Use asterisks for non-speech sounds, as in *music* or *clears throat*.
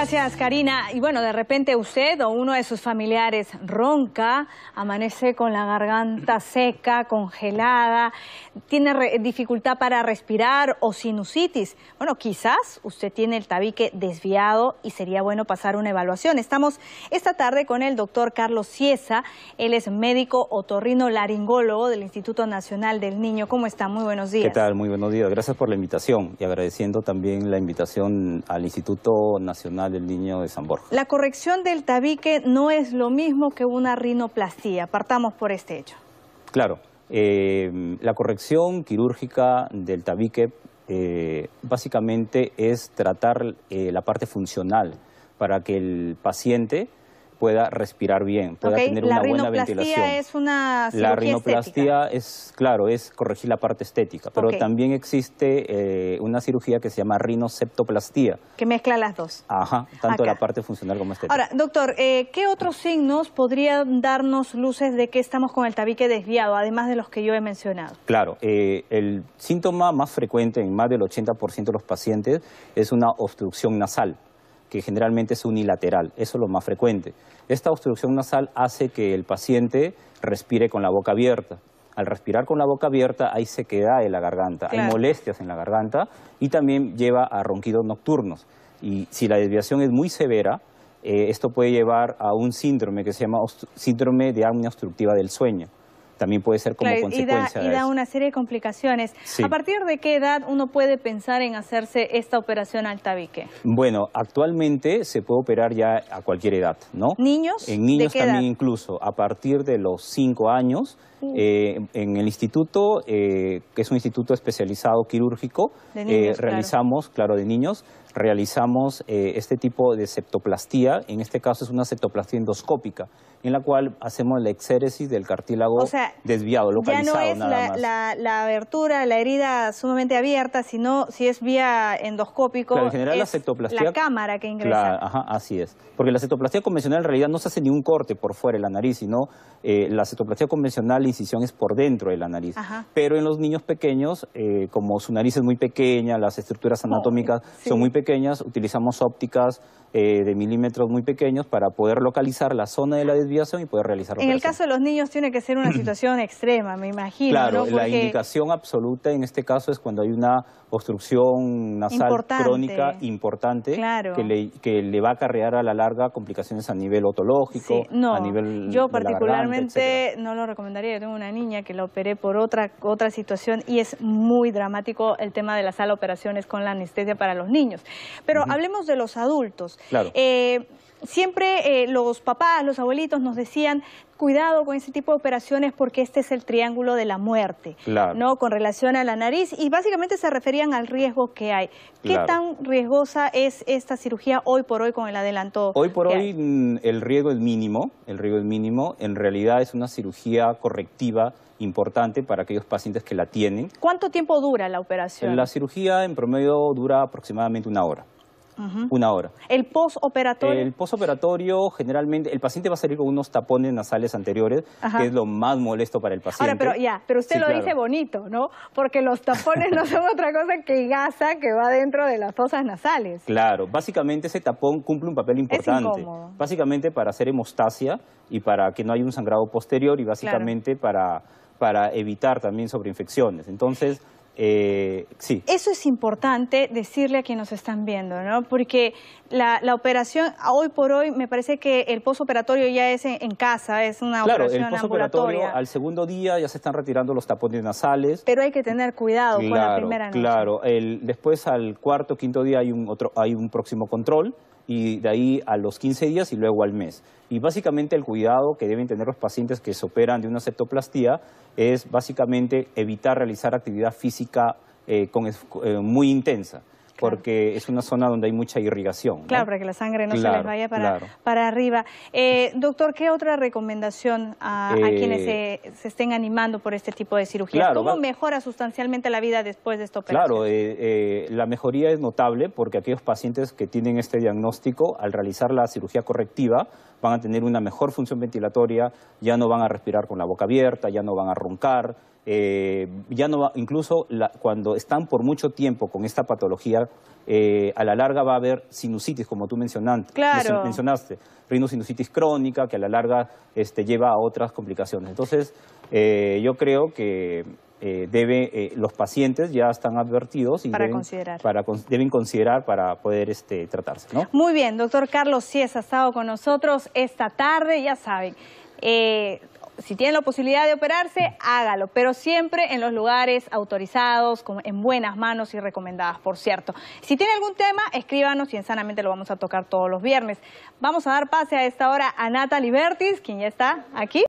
Gracias, Karina. Y bueno, de repente usted o uno de sus familiares ronca, amanece con la garganta seca, congelada, tiene dificultad para respirar o sinusitis. Bueno, quizás usted tiene el tabique desviado y sería bueno pasar una evaluación. Estamos esta tarde con el doctor Carlos Ciesa. Él es médico otorrino laringólogo del Instituto Nacional del Niño. ¿Cómo está? Muy buenos días. ¿Qué tal? Muy buenos días. Gracias por la invitación y agradeciendo también la invitación al Instituto Nacional del Niño de San Borja. La corrección del tabique no es lo mismo que una rinoplastía. Partamos por este hecho. Claro. Eh, la corrección quirúrgica del tabique eh, básicamente es tratar eh, la parte funcional para que el paciente pueda respirar bien, pueda tener una buena ventilación. Es una la rinoplastia es, claro, es corregir la parte estética, pero también existe eh, una cirugía que se llama rinoseptoplastía. Que mezcla las dos. Ajá, tanto la parte funcional como estética. Ahora, doctor, eh, ¿qué otros signos podrían darnos luces de que estamos con el tabique desviado, además de los que yo he mencionado? Claro, eh, el síntoma más frecuente en más del 80% de los pacientes es una obstrucción nasal que generalmente es unilateral, eso es lo más frecuente. Esta obstrucción nasal hace que el paciente respire con la boca abierta. Al respirar con la boca abierta hay sequedad en la garganta, hay molestias en la garganta y también lleva a ronquidos nocturnos. Y si la desviación es muy severa, eh, esto puede llevar a un síndrome que se llama síndrome de apnea obstructiva del sueño también puede ser como consecuencia. Y da, y da una serie de complicaciones. ¿A partir de qué edad uno puede pensar en hacerse esta operación al tabique? Bueno, actualmente se puede operar ya a cualquier edad, ¿no? ¿Niños? En niños también incluso, a partir de los cinco años. Uh. Eh, en el instituto, eh, que es un instituto especializado quirúrgico, eh, realizamos, claro, de niños, realizamos eh, este tipo de septoplastía, en este caso es una septoplastía endoscópica, en la cual hacemos la exéresis del cartílago o sea, desviado, localizado ya no es la, abertura, la herida sumamente abierta, sino si es vía endoscópico, la, cámara que ingresa. así es. Porque la septoplastía convencional en realidad no se hace ni un corte por fuera de la nariz, sino eh, la septoplastía convencional, la incisión es por dentro de la nariz. Pero en los niños pequeños, eh, como su nariz es muy pequeña, las estructuras anatómicas son muy pequeñas, pequeñas utilizamos ópticas eh, de milímetros muy pequeños para poder localizar la zona de la desviación y poder realizar En el caso de los niños tiene que ser una *clears throat* situación extrema, me imagino. Claro, la indicación absoluta en este caso es cuando hay una obstrucción nasal crónica importante que, le, que, le, va a acarrear a la larga complicaciones a nivel otológico, no, a nivel Yo particularmente no lo recomendaría, yo tengo una niña que la operé por otra, otra situación y es muy dramático el tema de la sala operaciones con la anestesia para los niños. Pero hablemos de los adultos. Eh, siempre eh, los papás, los abuelitos nos decían, cuidado con ese tipo de operaciones porque este es el triángulo de la muerte, ¿no? Con relación a la nariz y básicamente se referían al riesgo que hay. ¿Qué tan riesgosa es esta cirugía hoy por hoy con el adelanto? Hoy por hoy mm, el riesgo es mínimo, el riesgo es mínimo. En realidad es una cirugía correctiva importante para aquellos pacientes que la tienen. ¿Cuánto tiempo dura la operación? La cirugía en promedio dura aproximadamente una hora una hora. ¿El posoperatorio? El postoperatorio, generalmente, el paciente va a salir con unos tapones nasales anteriores, que es lo más molesto para el paciente. Ahora, pero ya, pero usted lo dice bonito, ¿no? Porque los tapones no son otra cosa que gasa que va dentro de las fosas nasales. Claro, básicamente ese tapón cumple un papel importante. Básicamente para hacer hemostasia y para que no haya un sangrado posterior y básicamente para, para evitar también sobreinfecciones. Entonces... Eh, sí. Eso es importante decirle a quienes nos están viendo, ¿no? Porque la, operación, hoy por hoy, me parece que el postoperatorio ya es en, casa, es una operación el postoperatorio, al segundo día ya se están retirando los tapones nasales. Pero hay que tener cuidado con la primera noche. Claro, después al cuarto, quinto día hay un, otro, hay un próximo control y de ahí a los 15 días y luego al mes. Y básicamente el cuidado que deben tener los pacientes que se operan de una septoplastía es básicamente evitar realizar actividad física eh, con, eh, muy intensa porque es una zona donde hay mucha irrigación. Claro, para que la sangre no se les vaya para, arriba. Eh, doctor, ¿qué otra recomendación a, eh, quienes se, estén animando por este tipo de cirugías? ¿Cómo mejora sustancialmente la vida después de esto? Claro, eh, eh, la mejoría es notable porque aquellos pacientes que tienen este diagnóstico, al realizar la cirugía correctiva, van a tener una mejor función ventilatoria, ya no van a respirar con la boca abierta, ya no van a roncar, eh, ya no incluso la, cuando están por mucho tiempo con esta patología, eh, a la larga va a haber sinusitis, como tú mencionaste, claro. mencionaste, rinosinusitis crónica, que a la larga este, lleva a otras complicaciones. Entonces, eh, yo creo que debe, los pacientes ya están advertidos y deben, considerar. Para, poder este, tratarse. Muy bien, doctor Carlos, sí, ha estado con nosotros esta tarde, ya saben si tienen la posibilidad de operarse, hágalo, pero siempre en los lugares autorizados, en buenas manos y recomendadas, por cierto. Si tiene algún tema, escríbanos y en Sanamente lo vamos a tocar todos los viernes. Vamos a dar pase a esta hora a Natalie Bertis, quien ya está aquí.